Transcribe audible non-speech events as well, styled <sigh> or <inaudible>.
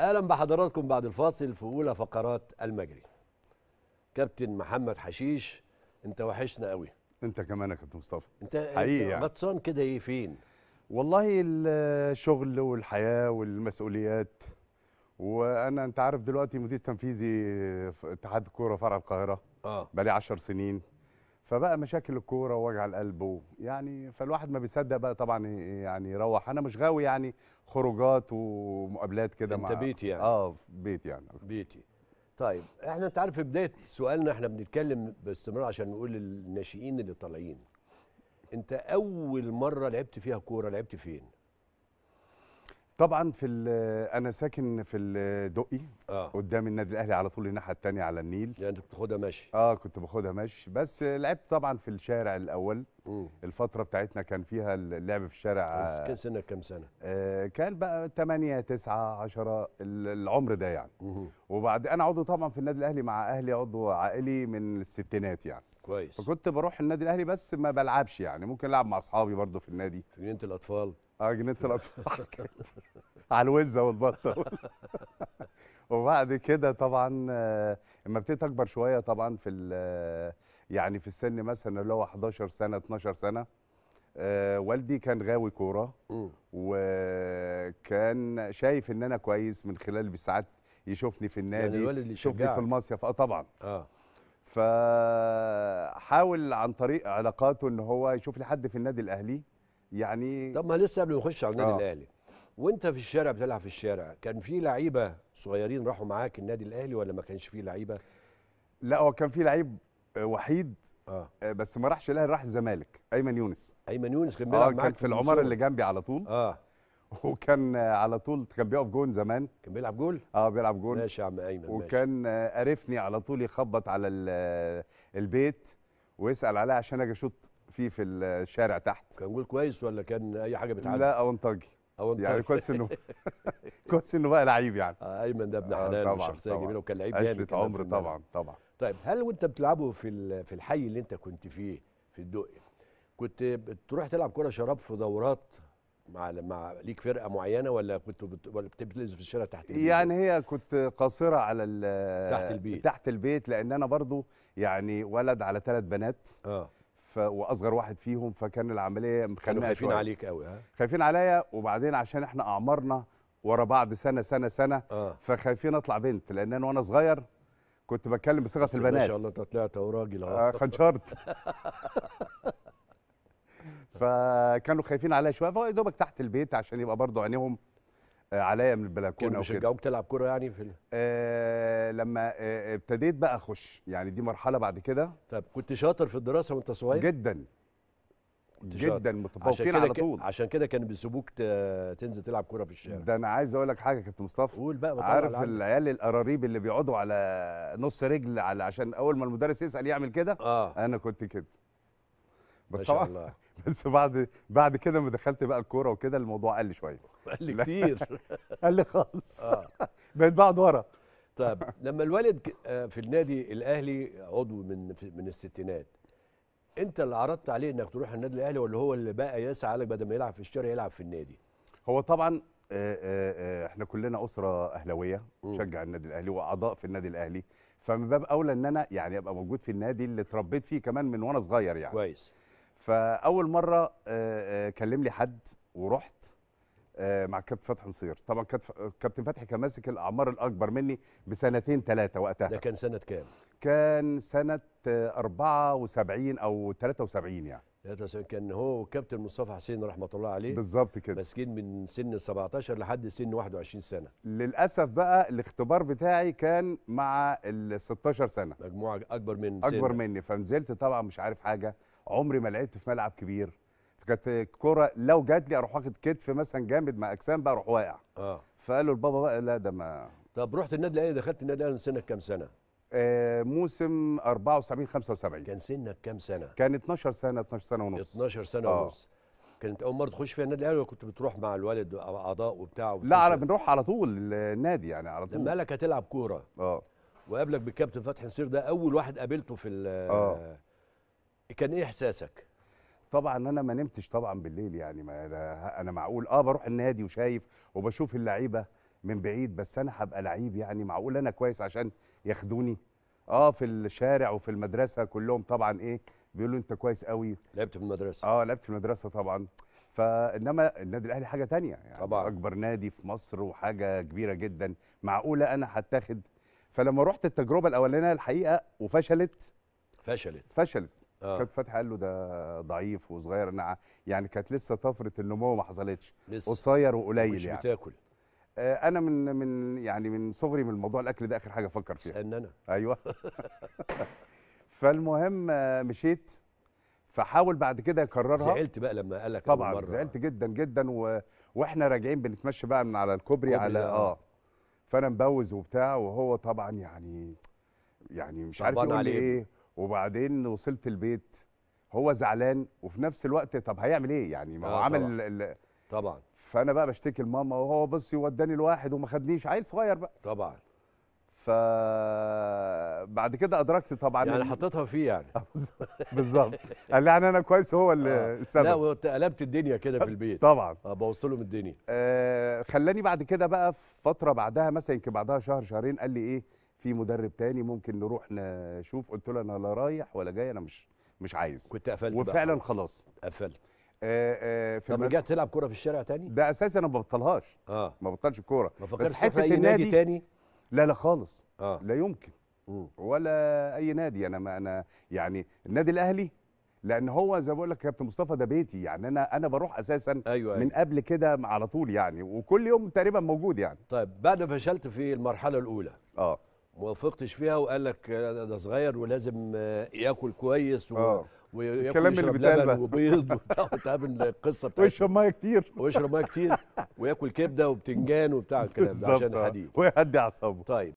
اهلا بحضراتكم بعد الفاصل في اولى فقرات المجري كابتن محمد حشيش انت وحشنا قوي انت كمان يا كابتن مصطفى انت حقيقي يعني. غطسان يعني. كده ايه فين والله الشغل والحياه والمسؤوليات وانا انت عارف دلوقتي مدير تنفيذي في اتحاد الكوره فرع القاهره اه بقالي 10 سنين فبقى مشاكل الكوره ووجع القلب يعني فالواحد ما بيصدق بقى طبعا يعني يروح انا مش غاوي يعني خروجات ومقابلات كده مع انت بيتي يعني اه بيتي يعني بيتي طيب احنا انت عارف في بدايه سؤالنا احنا بنتكلم باستمرار عشان نقول للناشئين اللي طالعين انت اول مره لعبت فيها كوره لعبت فين؟ طبعا في انا ساكن في الدقي آه. قدام النادي الاهلي على طول الناحيه الثانيه على النيل يعني انت بتاخدها ماشي اه كنت باخدها ماشي بس لعبت طبعا في الشارع الاول مم. الفتره بتاعتنا كان فيها اللعب في الشارع آه، كان سنه كام سنه آه كان بقى 8 9 10 العمر ده يعني مم. وبعد انا عضو طبعا في النادي الاهلي مع اهلي عضو عائلي من الستينات يعني كويس فكنت بروح النادي الاهلي بس ما بلعبش يعني ممكن العب مع اصحابي برده في النادي في جنينه الاطفال اه جنينه الاطفال <laughs> على الوزه والبطه <laughs> وبعد كده طبعا آه، لما ابتديت اكبر شويه طبعا في يعني في السن مثلا اللي هو 11 سنه 12 سنه آه والدي كان غاوي كوره وكان شايف ان انا كويس من خلال ساعات يشوفني في النادي يعني يشوفني في المصيف اه طبعا اه فحاول عن طريق علاقاته ان هو يشوف لي حد في النادي الاهلي يعني طب ما لسه قبل ما يخش على النادي آه. الاهلي وانت في الشارع بتلعب في الشارع كان في لعيبه صغيرين راحوا معاك النادي الاهلي ولا ما كانش في لعيبه لا هو كان في لعيب وحيد آه. اه بس ما راحش الاهلي راح الزمالك ايمن يونس ايمن يونس كان آه، بيلعب آه كان في العماره اللي جنبي على طول اه <laughs> وكان على طول كان بيقف جون زمان كان بيلعب جول اه بيلعب جول ماشي يا عم ايمن وكان قرفني على طول يخبط على البيت ويسال عليه عشان اجي اشوط فيه في الشارع تحت كان جول كويس ولا كان اي حاجه بتعدي لا اونطاجي او انت يعني كويس انه <laughs> <laughs> كويس انه بقى لعيب يعني آه ايمن ده ابن آه، حلال آه وشخصيه جميله وكان لعيب جامد عمر طبعا طبعا طيب هل وانت بتلعبه في في الحي اللي انت كنت فيه في الدقي كنت بتروح تلعب كره شراب في دورات مع مع ليك فرقه معينه ولا كنت بت... ولا بتبتلز في الشارع تحت البيت يعني هي كنت قاصره على تحت البيت تحت البيت لان انا برضو يعني ولد على ثلاث بنات اه واصغر واحد فيهم فكان العمليه كانوا خايفين عليك قوي ها خايفين عليا وبعدين عشان احنا اعمارنا ورا بعض سنه سنه سنه آه. فخايفين اطلع بنت لان انا وانا صغير كنت بتكلم بصيغه البنات ما شاء الله انت طلعت اهو راجل اه خنشرت <laughs> فكانوا خايفين عليا شويه فهو يا دوبك تحت البيت عشان يبقى برضه عينيهم عليا من البلكونه وكده بيشجعوك تلعب كوره يعني في ال... آه لما آه ابتديت بقى اخش يعني دي مرحله بعد كده طب كنت شاطر في الدراسه وانت صغير جدا جدا متفوقين على طول عشان كده كانوا بيسيبوك تنزل تلعب كوره في الشارع ده انا عايز اقول لك حاجه يا كابتن مصطفى قول بقى عارف العيال القراريب اللي بيقعدوا على نص رجل على عشان اول ما المدرس يسال يعمل كده آه. انا كنت كده بس ما شاء الله بس بعد بعد كده ما دخلت بقى الكوره وكده الموضوع قل شويه قل كتير <laughs> قل خالص اه <laughs> بقيت بقعد ورا طيب لما الوالد آه، في النادي الاهلي عضو من من الستينات انت اللي عرضت عليه انك تروح النادي الاهلي ولا هو اللي بقى يسعى لك بدل ما يلعب في الشارع يلعب في النادي هو طبعا آه، آه، احنا كلنا اسره اهلاويه نشجع النادي الاهلي واعضاء في النادي الاهلي فمن باب اولى ان انا يعني ابقى موجود في النادي اللي اتربيت فيه كمان من وانا صغير يعني كويس فاول مره آه، آه، كلم لي حد ورحت آه، مع كابتن فتحي نصير طبعا كابتن فتحي كان ماسك الاعمار الاكبر مني بسنتين ثلاثه وقتها ده كان سنه كام كان سنه 74 او 73 يعني 73 كان هو وكابتن مصطفى حسين رحمه الله عليه بالظبط كده ماسكين من سن 17 لحد سن 21 سنه للاسف بقى الاختبار بتاعي كان مع ال 16 سنه مجموعه اكبر من اكبر سنة. مني فنزلت طبعا مش عارف حاجه عمري ما لعبت في ملعب كبير فكانت الكوره لو جات لي اروح واخد كتف مثلا جامد مع اجسام بقى اروح واقع اه فقالوا لبابا بقى لا ده ما طب رحت النادي الاهلي دخلت النادي الاهلي سنك كام سنه؟ آه موسم 74 75 كان سنك كام سنه؟ كان 12 سنه 12 سنه ونص 12 سنه آه. ونص كانت اول مره تخش فيها النادي الاهلي ولا كنت بتروح مع الوالد اعضاء وبتاع وبتاع لا على بنروح على طول النادي يعني على طول لما قالك هتلعب كوره اه وقابلك بالكابتن فتحي نصير ده اول واحد قابلته في اه كان ايه احساسك طبعا انا ما نمتش طبعا بالليل يعني ما انا معقول اه بروح النادي وشايف وبشوف اللعيبه من بعيد بس انا هبقى لعيب يعني معقول انا كويس عشان ياخدوني اه في الشارع وفي المدرسه كلهم طبعا ايه بيقولوا انت كويس قوي لعبت في المدرسه اه لعبت في المدرسه طبعا فانما النادي الاهلي حاجه تانية يعني طبعا اكبر نادي في مصر وحاجه كبيره جدا معقوله انا هتاخد فلما رحت التجربه الاولانيه الحقيقه وفشلت فشلت فشلت آه. كابتن فتحي قال له ده ضعيف وصغير نعم يعني كانت لسه طفره النمو ما حصلتش لسه قصير وقليل مش يعني مش بتاكل آه انا من من يعني من صغري من موضوع الاكل ده اخر حاجه افكر فيها استنى انا ايوه <laughs> <laughs> فالمهم آه، مشيت فحاول بعد كده يكررها زعلت بقى لما قال لك طبعا مرة. زعلت جدا جدا و... واحنا راجعين بنتمشى بقى من على الكوبري على آه. اه, فانا مبوز وبتاع وهو طبعا يعني يعني مش عارف يقول ايه وبعدين وصلت البيت هو زعلان وفي نفس الوقت طب هيعمل ايه يعني ما آه، هو آه عمل طبعا. ال... طبعا فانا بقى بشتكي لماما وهو بص وداني الواحد وما خدنيش عيل صغير بقى طبعا ف بعد كده ادركت طبعا يعني حطيتها فيه يعني <laughs> بالظبط قال لي يعني انا كويس هو اللي آه. السبب لا وقلبت الدنيا كده في البيت طبعا اه بوصلهم الدنيا آه خلاني بعد كده بقى في فتره بعدها مثلا يمكن بعدها شهر شهرين قال لي ايه في مدرب تاني ممكن نروح نشوف قلت له انا لا رايح ولا جاي انا مش مش عايز كنت قفلت وفعلا بقى. خلاص قفلت آه, آه، في طب رجعت تلعب كوره في الشارع تاني؟ ده اساسي انا ما ببطلهاش اه ما بطلش الكوره ما فكرتش في اي نادي تاني؟ لا لا خالص آه. لا يمكن مم. ولا اي نادي انا ما انا يعني النادي الاهلي لان هو زي ما بقول لك كابتن مصطفى ده بيتي يعني انا انا بروح اساسا أيوة, أيوة. من أيوة. قبل كده على طول يعني وكل يوم تقريبا موجود يعني طيب بعد ما فشلت في المرحله الاولى اه وافقتش فيها وقال لك ده صغير ولازم آه، ياكل كويس و... آه. وياكل الكلام اللي بيتقال وبيض <laughs> وانت القصه بتاعتها ويشرب ميه كتير ويشرب ميه كتير وياكل كبده وبتنجان وبتاع الكلام ده عشان الحديد ويهدي اعصابه طيب